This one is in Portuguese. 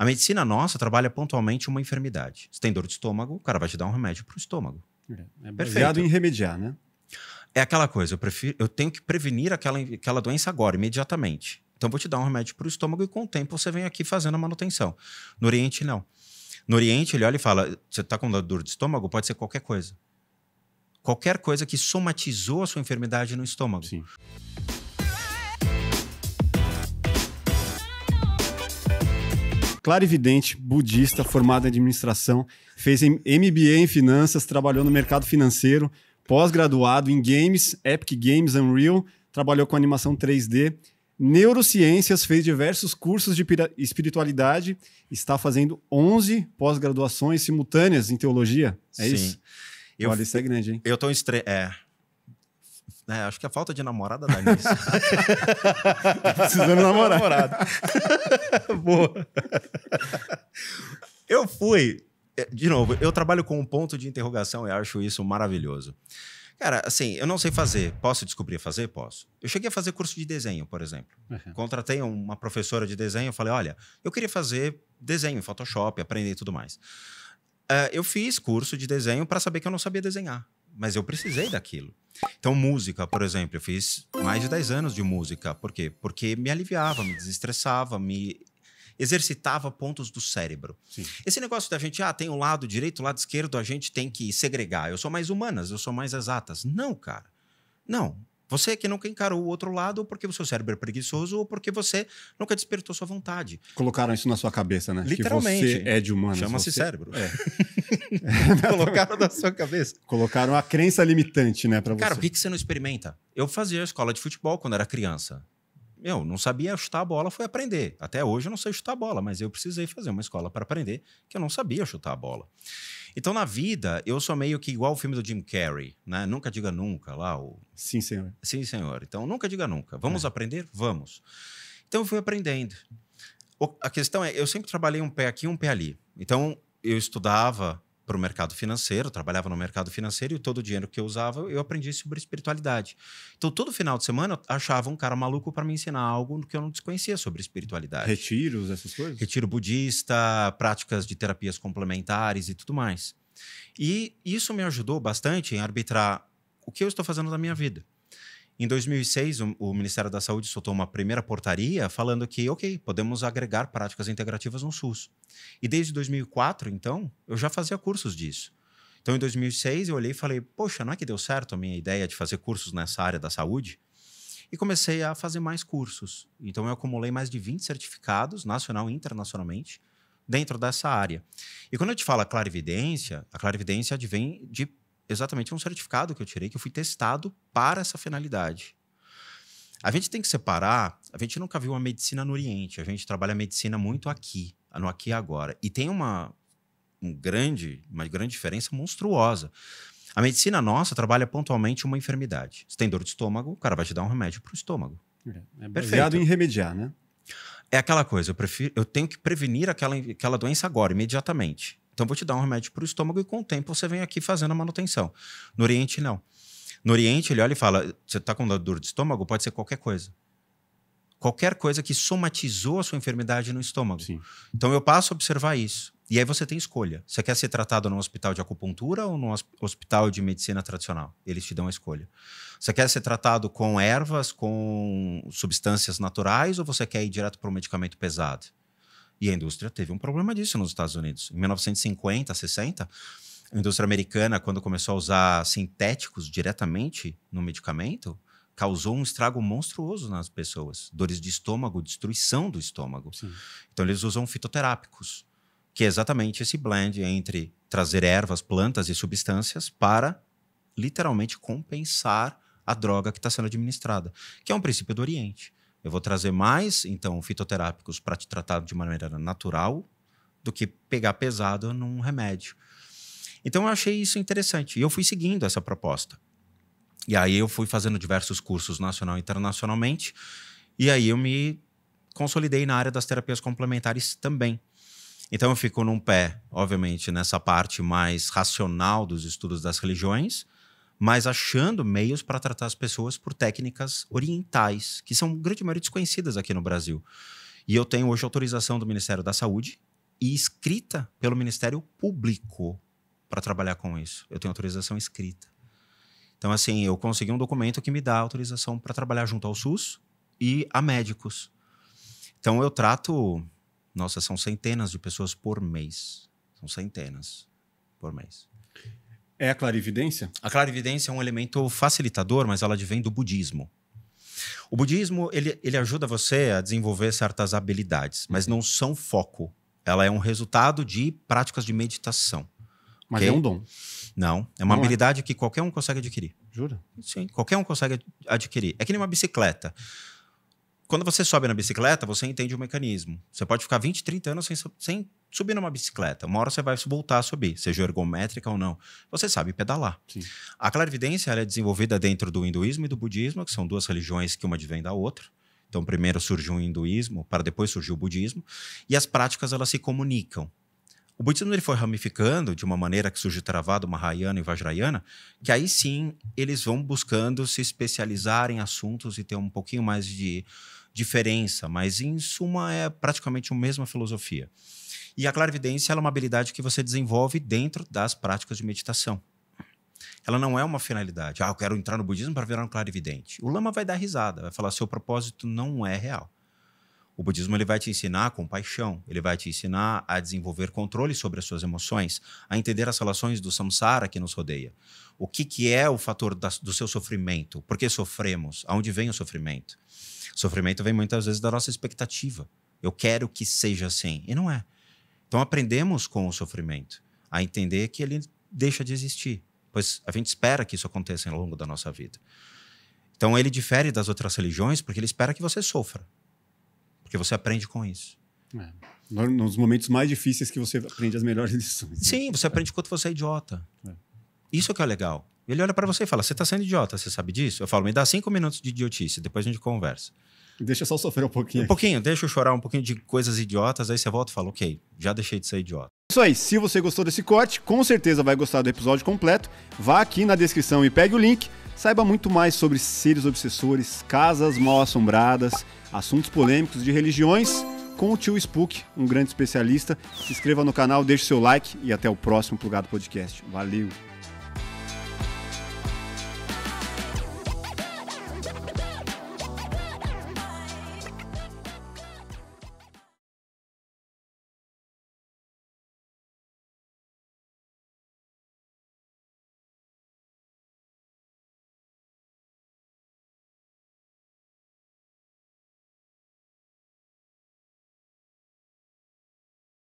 A medicina nossa trabalha pontualmente uma enfermidade. Se tem dor de estômago, o cara vai te dar um remédio para o estômago. É, é baseado Perfeito. em remediar, né? É aquela coisa, eu, prefiro, eu tenho que prevenir aquela, aquela doença agora, imediatamente. Então, vou te dar um remédio para o estômago e com o tempo você vem aqui fazendo a manutenção. No Oriente, não. No Oriente, ele olha e fala: você está com dor de estômago? Pode ser qualquer coisa. Qualquer coisa que somatizou a sua enfermidade no estômago. Sim. clarividente, budista, formado em administração, fez MBA em finanças, trabalhou no mercado financeiro, pós-graduado em games, Epic Games Unreal, trabalhou com animação 3D, neurociências, fez diversos cursos de espiritualidade, está fazendo 11 pós-graduações simultâneas em teologia. É Sim. isso? Eu, Olha, isso é grande, hein? Eu estou estre... é, é, acho que a falta de namorada dá nisso. Precisando namorar. Namorada. Boa. Eu fui. É, de novo, eu trabalho com um ponto de interrogação e acho isso maravilhoso. Cara, assim, eu não sei fazer. Posso descobrir fazer? Posso. Eu cheguei a fazer curso de desenho, por exemplo. Uhum. Contratei uma professora de desenho, falei, olha, eu queria fazer desenho, Photoshop, aprender e tudo mais. Uh, eu fiz curso de desenho para saber que eu não sabia desenhar, mas eu precisei daquilo. Então, música, por exemplo, eu fiz mais de 10 anos de música. Por quê? Porque me aliviava, me desestressava, me exercitava pontos do cérebro. Sim. Esse negócio da gente, ah, tem o um lado direito, o lado esquerdo, a gente tem que segregar. Eu sou mais humanas, eu sou mais exatas. Não, cara. Não. Você que nunca encarou o outro lado, ou porque o seu cérebro é preguiçoso, ou porque você nunca despertou sua vontade. Colocaram isso na sua cabeça, né? Literalmente. Que você é de humano. Chama-se você... cérebro. É. é. Colocaram na sua cabeça. Colocaram a crença limitante, né, para você. Cara, por que você não experimenta? Eu fazia escola de futebol quando era criança eu não sabia chutar a bola, fui aprender. Até hoje eu não sei chutar a bola, mas eu precisei fazer uma escola para aprender que eu não sabia chutar a bola. Então, na vida, eu sou meio que igual o filme do Jim Carrey, né? Nunca diga nunca lá. O... Sim, senhor. Sim, senhor. Então, nunca diga nunca. Vamos é. aprender? Vamos. Então, eu fui aprendendo. O... A questão é, eu sempre trabalhei um pé aqui um pé ali. Então, eu estudava para o mercado financeiro, trabalhava no mercado financeiro e todo o dinheiro que eu usava eu aprendi sobre espiritualidade. Então, todo final de semana eu achava um cara maluco para me ensinar algo que eu não desconhecia sobre espiritualidade. Retiros, essas coisas? Retiro budista, práticas de terapias complementares e tudo mais. E isso me ajudou bastante em arbitrar o que eu estou fazendo na minha vida. Em 2006, o, o, Ministério da Saúde soltou uma primeira portaria falando que, ok, podemos agregar práticas integrativas no SUS. E desde 2004, então, eu já fazia cursos disso. Então, em 2006, eu olhei e falei, poxa, não é que deu certo a minha ideia de fazer cursos nessa área da saúde? E comecei a fazer mais cursos. Então, eu acumulei mais de 20 certificados, nacional e internacionalmente, dentro dessa área. E quando eu te falo a clarividência, a clarividência advém de exatamente um certificado que eu tirei, que eu fui testado para essa finalidade. A gente tem que separar, a gente nunca viu uma medicina no Oriente, a gente trabalha a medicina muito aqui, no aqui e agora. E tem uma, um grande, uma grande diferença monstruosa. A medicina nossa trabalha pontualmente uma enfermidade. Se tem dor de estômago, o cara vai te dar um remédio para o estômago. É, é baseado em remediar, né? É aquela coisa, eu, prefiro, eu tenho que prevenir aquela, aquela doença agora, imediatamente. Então vou te dar um remédio para o estômago e com o tempo você vem aqui fazendo a manutenção. No Oriente, não. No Oriente, ele olha e fala: você está com dor de estômago? Pode ser qualquer coisa. Qualquer coisa que somatizou a sua enfermidade no estômago. Sim. Então eu passo a observar isso. E aí você tem escolha. Você quer ser tratado num hospital de acupuntura ou num hospital de medicina tradicional? Eles te dão a escolha. Você quer ser tratado com ervas, com substâncias naturais ou você quer ir direto para um medicamento pesado? E a indústria teve um problema disso nos Estados Unidos. Em 1950, 60, a indústria americana, quando começou a usar sintéticos diretamente no medicamento, causou um estrago monstruoso nas pessoas. Dores de estômago, destruição do estômago. Sim. Então, eles usam fitoterápicos, que é exatamente esse blend entre trazer ervas, plantas e substâncias para literalmente compensar a droga que está sendo administrada, que é um princípio do Oriente. Eu vou trazer mais, então, fitoterápicos para te tratar de maneira natural do que pegar pesado num remédio. Então, eu achei isso interessante. E eu fui seguindo essa proposta. E aí, eu fui fazendo diversos cursos nacional e internacionalmente. E aí, eu me consolidei na área das terapias complementares também. Então, eu fico num pé, obviamente, nessa parte mais racional dos estudos das religiões mas achando meios para tratar as pessoas por técnicas orientais, que são grande maioria desconhecidas aqui no Brasil. E eu tenho hoje autorização do Ministério da Saúde e escrita pelo Ministério Público para trabalhar com isso. Eu tenho autorização escrita. Então, assim, eu consegui um documento que me dá autorização para trabalhar junto ao SUS e a médicos. Então, eu trato. Nossa, são centenas de pessoas por mês. São centenas por mês. É a clarividência? A clarividência é um elemento facilitador, mas ela vem do budismo. O budismo ele, ele ajuda você a desenvolver certas habilidades, mas não são foco. Ela é um resultado de práticas de meditação. Mas é okay? é um dom. Não, é uma não é? habilidade é. que qualquer um consegue adquirir. Jura? Sim, qualquer um consegue adquirir. É que nem uma bicicleta. Quando você sobe na bicicleta, você entende o mecanismo. Você pode ficar 20, 30 anos sem, sem subir numa bicicleta, uma hora você vai voltar a subir, seja ergométrica ou não. Você sabe pedalar. Sim. A clarividência é desenvolvida dentro do hinduísmo e do budismo, que são duas religiões que uma advém da outra. Então, primeiro surgiu o hinduísmo, para depois surgiu o budismo, e as práticas elas se comunicam. O budismo ele foi ramificando de uma maneira que surgiu travado Mahayana e Vajrayana, que aí sim eles vão buscando se especializar em assuntos e ter um pouquinho mais de diferença, mas em suma é praticamente a mesma filosofia. E a clarividência é uma habilidade que você desenvolve dentro das práticas de meditação. Ela não é uma finalidade. Ah, eu quero entrar no budismo para virar um clarividente. O lama vai dar risada, vai falar seu propósito não é real. O budismo ele vai te ensinar compaixão, ele vai te ensinar a desenvolver controle sobre as suas emoções, a entender as relações do samsara que nos rodeia. O que, que é o fator da, do seu sofrimento? Por que sofremos? Aonde vem o sofrimento? Sofrimento vem muitas vezes da nossa expectativa. Eu quero que seja assim. E não é. Então aprendemos com o sofrimento a entender que ele deixa de existir, pois a gente espera que isso aconteça ao longo da nossa vida. Então ele difere das outras religiões porque ele espera que você sofra, porque você aprende com isso. É. Nos momentos mais difíceis que você aprende as melhores lições. Sim, você aprende quando quanto você é idiota. É. Isso que é legal. Ele olha para você e fala: Você está sendo idiota, você sabe disso? Eu falo: Me dá cinco minutos de idiotice, depois a gente conversa. Deixa só sofrer um pouquinho. Um pouquinho, deixa eu chorar um pouquinho de coisas idiotas, aí você volta e fala, ok, já deixei de ser idiota. Isso aí, se você gostou desse corte, com certeza vai gostar do episódio completo. Vá aqui na descrição e pegue o link. Saiba muito mais sobre seres obsessores, casas mal assombradas, assuntos polêmicos de religiões com o tio Spook, um grande especialista. Se inscreva no canal, deixe seu like e até o próximo Plugado Podcast. Valeu!